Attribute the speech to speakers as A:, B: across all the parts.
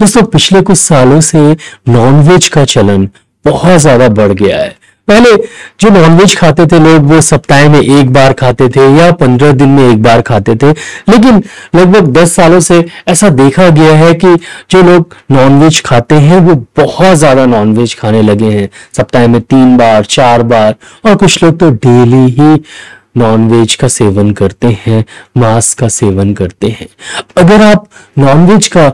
A: दोस्तों पिछले कुछ सालों से नॉनवेज का चलन बहुत ज्यादा बढ़ गया है पहले जो नॉनवेज खाते थे लोग वो सप्ताह में एक बार खाते थे या पंद्रह दिन में एक बार खाते थे लेकिन लगभग दस सालों से ऐसा देखा गया है कि जो लोग नॉनवेज खाते हैं वो बहुत ज्यादा नॉनवेज खाने लगे हैं सप्ताह में तीन बार चार बार और कुछ लोग तो डेली ही नॉनवेज का सेवन करते हैं मांस का सेवन करते हैं अगर आप नॉनवेज का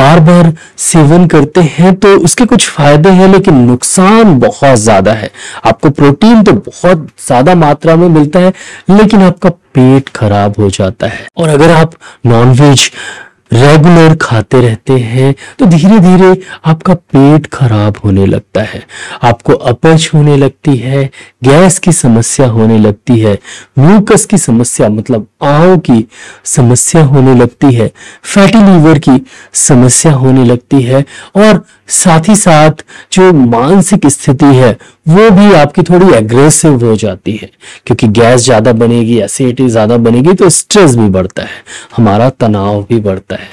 A: बार बार सेवन करते हैं तो उसके कुछ फायदे हैं लेकिन नुकसान बहुत ज्यादा है आपको प्रोटीन तो बहुत ज्यादा मात्रा में मिलता है लेकिन आपका पेट खराब हो जाता है और अगर आप नॉनवेज रेगुलर खाते रहते हैं तो धीरे धीरे आपका पेट खराब होने लगता है आपको अपच होने लगती है गैस की समस्या होने लगती है म्यूकस की समस्या मतलब आव की समस्या होने लगती है फैटी लीवर की समस्या होने लगती है और साथ ही साथ जो मानसिक स्थिति है वो भी आपकी थोड़ी एग्रेसिव हो जाती है क्योंकि गैस ज्यादा बनेगी एसिडिटी ज्यादा बनेगी तो स्ट्रेस भी बढ़ता है हमारा तनाव भी बढ़ता है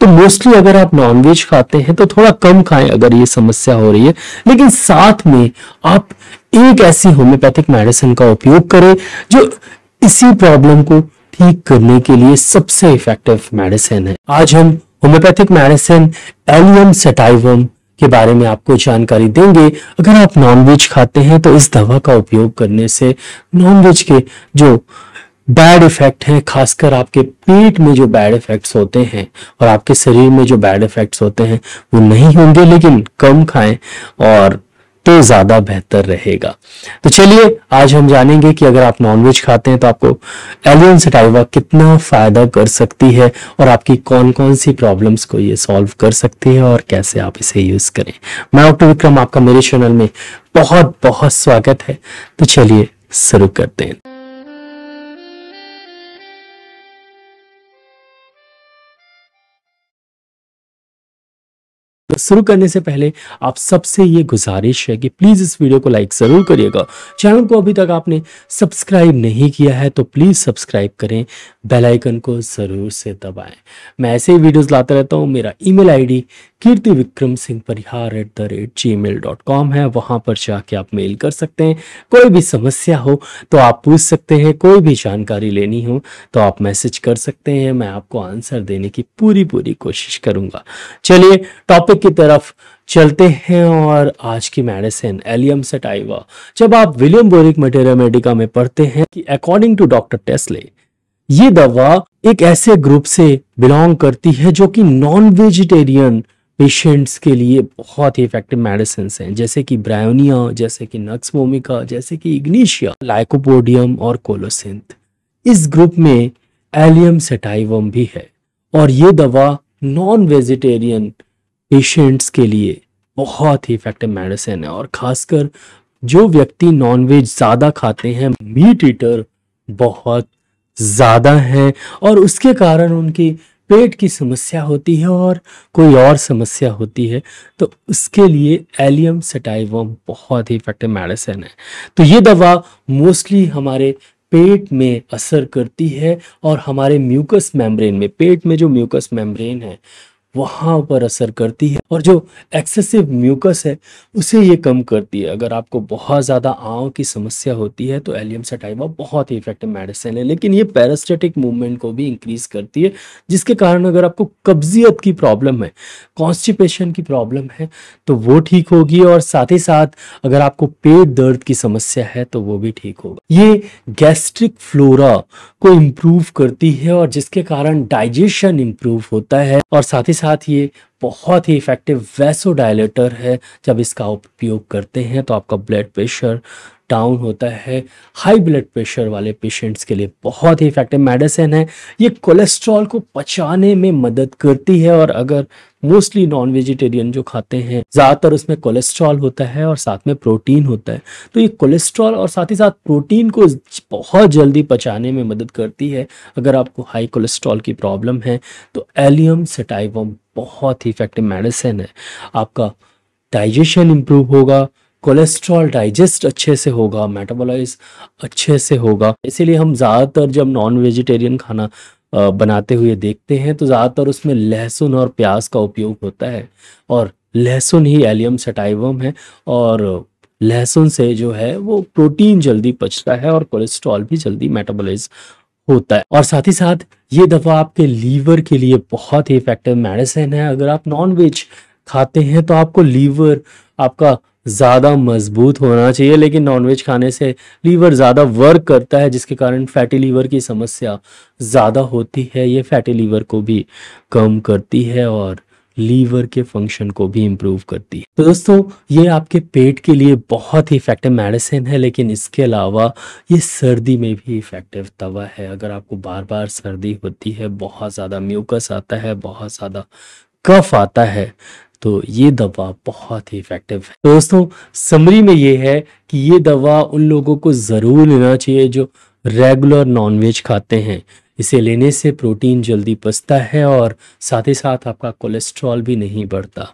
A: तो मोस्टली अगर आप नॉनवेज खाते हैं तो थोड़ा कम खाएं अगर ये समस्या हो रही है लेकिन साथ में आप एक ऐसी होम्योपैथिक मेडिसिन का उपयोग करें जो इसी प्रॉब्लम को ठीक करने के लिए सबसे इफेक्टिव मेडिसिन है आज हम होम्योपैथिक मेडिसिन एलियम सेटाइवम के बारे में आपको जानकारी देंगे अगर आप नॉनवेज खाते हैं तो इस दवा का उपयोग करने से नॉनवेज के जो बैड इफेक्ट हैं खासकर आपके पेट में जो बैड इफेक्ट्स होते हैं और आपके शरीर में जो बैड इफेक्ट्स होते हैं वो नहीं होंगे लेकिन कम खाएं और तो ज्यादा बेहतर रहेगा तो चलिए आज हम जानेंगे कि अगर आप नॉनवेज खाते हैं तो आपको एलियन सटाइवा कितना फायदा कर सकती है और आपकी कौन कौन सी प्रॉब्लम्स को ये सॉल्व कर सकती है और कैसे आप इसे यूज करें मैं डॉक्टर विक्रम आपका मेरे चैनल में बहुत बहुत स्वागत है तो चलिए शुरू करते हैं शुरू करने से पहले आप सबसे ये गुजारिश है कि प्लीज़ इस वीडियो को लाइक ज़रूर करिएगा चैनल को अभी तक आपने सब्सक्राइब नहीं किया है तो प्लीज़ सब्सक्राइब करें बेलाइकन को ज़रूर से दबाएं मैं ऐसे ही वीडियोज़ लाता रहता हूँ मेरा email Kirti Vikram Singh Parihar at the rate G mail dot com है वहाँ पर जाके आप मेल कर सकते हैं कोई भी समस्या हो तो आप पूछ सकते हैं कोई भी जानकारी लेनी हो तो आप मैसेज कर सकते हैं मैं आपको आंसर देने की पूरी पूरी कोशिश करूँगा चलिए टॉपिक की तरफ चलते हैं और आज की मेडिसिन एलियम सेटाइवा जब आप विलियम बोरिक मटेरिया मेडिका में पढ़ते हैं कि अकॉर्डिंग टू डॉक्टर टेस्ले ये दवा एक ऐसे ग्रुप से बिलोंग करती है जो कि नॉन वेजिटेरियन पेशेंट्स के लिए बहुत ही इफेक्टिव मेडिसिन हैं जैसे कि ब्रायोनिया जैसे कि नक्समोमिका जैसे कि इग्निशिया लाइकोपोडियम और कोलोसिंथ इस ग्रुप में एलियम सेटाइवम भी है और ये दवा नॉन वेजिटेरियन पेशेंट्स के लिए बहुत ही इफेक्टिव मेडिसिन है और खासकर जो व्यक्ति नॉनवेज ज़्यादा खाते हैं मीट ईटर बहुत ज़्यादा हैं और उसके कारण उनकी पेट की समस्या होती है और कोई और समस्या होती है तो उसके लिए एलियम सेटाइवम बहुत ही इफेक्टिव मेडिसिन है तो ये दवा मोस्टली हमारे पेट में असर करती है और हमारे म्यूकस मेम्ब्रेन में पेट में जो म्यूकस मेम्ब्रेन है वहाँ पर असर करती है और जो एक्सेसिव म्यूकस है उसे ये कम करती है अगर आपको बहुत ज़्यादा आँव की समस्या होती है तो एलियम सेटाइवा बहुत ही इफेक्टिव मेडिसिन है लेकिन ये पैरास्टेटिक मूवमेंट को भी इंक्रीज करती है जिसके कारण अगर आपको कब्जियत की प्रॉब्लम है कॉन्स्टिपेशन की प्रॉब्लम है तो वो ठीक होगी और साथ ही साथ अगर आपको पेट दर्द की समस्या है तो वो भी ठीक होगा ये गैस्ट्रिक फ्लोरा को इम्प्रूव करती है और जिसके कारण डाइजेशन इम्प्रूव होता है और साथ ही साथ साथ ये बहुत ही इफेक्टिव वैसो डायलेटर है जब इसका उपयोग करते हैं तो आपका ब्लड प्रेशर डाउन होता है हाई ब्लड प्रेशर वाले पेशेंट्स के लिए बहुत ही इफेक्टिव मेडिसिन है ये कोलेस्ट्रॉल को पचाने में मदद करती है और अगर मोस्टली नॉन वेजिटेरियन जो खाते हैं ज़्यादातर उसमें कोलेस्ट्रॉल होता है और साथ में प्रोटीन होता है तो ये कोलेस्ट्रॉल और साथ ही साथ प्रोटीन को बहुत जल्दी पचाने में मदद करती है अगर आपको हाई कोलेस्ट्रॉल की प्रॉब्लम है तो एलियम सेटाइवम बहुत ही इफेक्टिव मेडिसिन है आपका डाइजेशन इम्प्रूव होगा कोलेस्ट्रॉल डाइजेस्ट अच्छे से होगा मेटाबोलाइज अच्छे से होगा इसीलिए हम ज़्यादातर जब नॉन वेजिटेरियन खाना बनाते हुए देखते हैं तो ज़्यादातर उसमें लहसुन और प्याज का उपयोग होता है और लहसुन ही एलियम सेटाइवम है और लहसुन से जो है वो प्रोटीन जल्दी पचता है और कोलेस्ट्रॉल भी जल्दी मेटाबोलाइज होता है और साथ ही साथ ये दवा आपके लीवर के लिए बहुत ही इफेक्टिव मेडिसिन है अगर आप नॉन वेज खाते हैं तो आपको लीवर आपका ज़्यादा मजबूत होना चाहिए लेकिन नॉनवेज खाने से लीवर ज़्यादा वर्क करता है जिसके कारण फैटी लीवर की समस्या ज़्यादा होती है ये फैटी लीवर को भी कम करती है और लीवर के फंक्शन को भी इम्प्रूव करती है तो दोस्तों ये आपके पेट के लिए बहुत ही इफेक्टिव मेडिसिन है लेकिन इसके अलावा ये सर्दी में भी इफेक्टिव दवा है अगर आपको बार बार सर्दी होती है बहुत ज़्यादा म्यूकस आता है बहुत ज़्यादा कफ आता है तो ये दवा बहुत ही इफेक्टिव है तो दोस्तों समरी में ये है कि ये दवा उन लोगों को ज़रूर लेना चाहिए जो रेगुलर नॉनवेज खाते हैं इसे लेने से प्रोटीन जल्दी पसता है और साथ ही साथ आपका कोलेस्ट्रॉल भी नहीं बढ़ता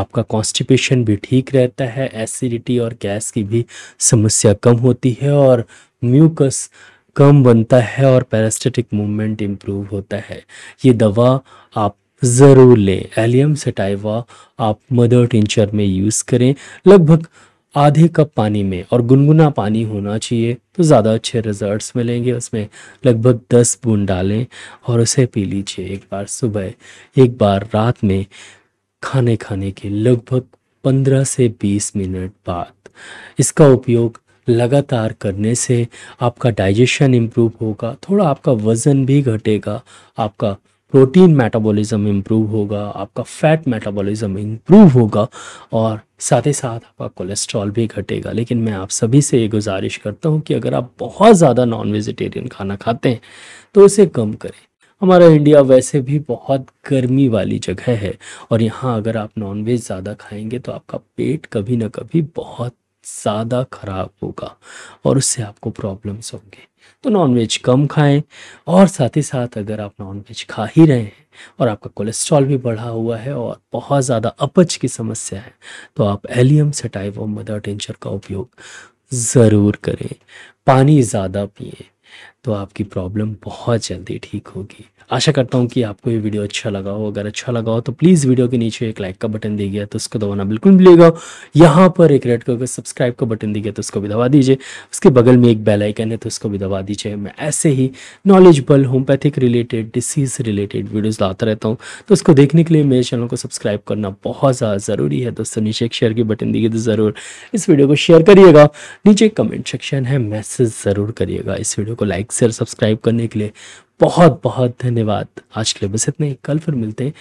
A: आपका कॉन्स्टिपेशन भी ठीक रहता है एसिडिटी और गैस की भी समस्या कम होती है और म्यूकस कम बनता है और पैरास्टेटिक मूवमेंट इम्प्रूव होता है ये दवा आप ज़रूर लें एलियम सेटाइवा आप मदर टिंचर में यूज़ करें लगभग आधे कप पानी में और गुनगुना पानी होना चाहिए तो ज़्यादा अच्छे रिजल्ट्स मिलेंगे उसमें लगभग दस बूंद डालें और उसे पी लीजिए एक बार सुबह एक बार रात में खाने खाने के लगभग पंद्रह से बीस मिनट बाद इसका उपयोग लगातार करने से आपका डाइजेशन इम्प्रूव होगा थोड़ा आपका वज़न भी घटेगा आपका प्रोटीन मेटाबॉलिज्म इम्प्रूव होगा आपका फैट मेटाबॉलिज्म इम्प्रूव होगा और साथ ही साथ आपका कोलेस्ट्रॉल भी घटेगा लेकिन मैं आप सभी से ये गुजारिश करता हूँ कि अगर आप बहुत ज़्यादा नॉन वेजिटेरियन खाना खाते हैं तो इसे कम करें हमारा इंडिया वैसे भी बहुत गर्मी वाली जगह है और यहाँ अगर आप नॉनवेज ज़्यादा खाएंगे तो आपका पेट कभी ना कभी बहुत ज़्यादा ख़राब होगा और उससे आपको प्रॉब्लम्स होंगे तो नॉनवेज कम खाएं और साथ ही साथ अगर आप नॉनवेज खा ही रहे हैं और आपका कोलेस्ट्रॉल भी बढ़ा हुआ है और बहुत ज़्यादा अपच की समस्या है तो आप एलियम सेटाइव और मदर टेंचर का उपयोग ज़रूर करें पानी ज़्यादा पिए तो आपकी प्रॉब्लम बहुत जल्दी ठीक होगी आशा करता हूँ कि आपको ये वीडियो अच्छा लगा हो अगर अच्छा लगा हो तो प्लीज़ वीडियो के नीचे एक लाइक का बटन दे गया तो उसको दबाना बिल्कुल लेगा यहाँ पर एक रेड कलर का सब्सक्राइब का बटन दिया गया तो उसको भी दबा दीजिए उसके बगल में एक बेल आइकन है तो उसको भी दबा दीजिए मैं ऐसे ही knowledgeable homeopathic related disease related videos लाता रहता हूँ तो उसको देखने के लिए मेरे चैनल को सब्सक्राइब करना बहुत ज़्यादा ज़रूरी है दोस्तों नीचे एक शेयर की बटन दीजिए तो ज़रूर इस वीडियो को शेयर करिएगा नीचे कमेंट सेक्शन है मैसेज ज़रूर करिएगा इस वीडियो को लाइक शेयर सब्सक्राइब करने के लिए बहुत बहुत धन्यवाद आज के लिए बस इतने कल फिर मिलते हैं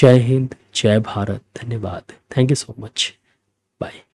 A: जय हिंद जय भारत धन्यवाद thank you so much bye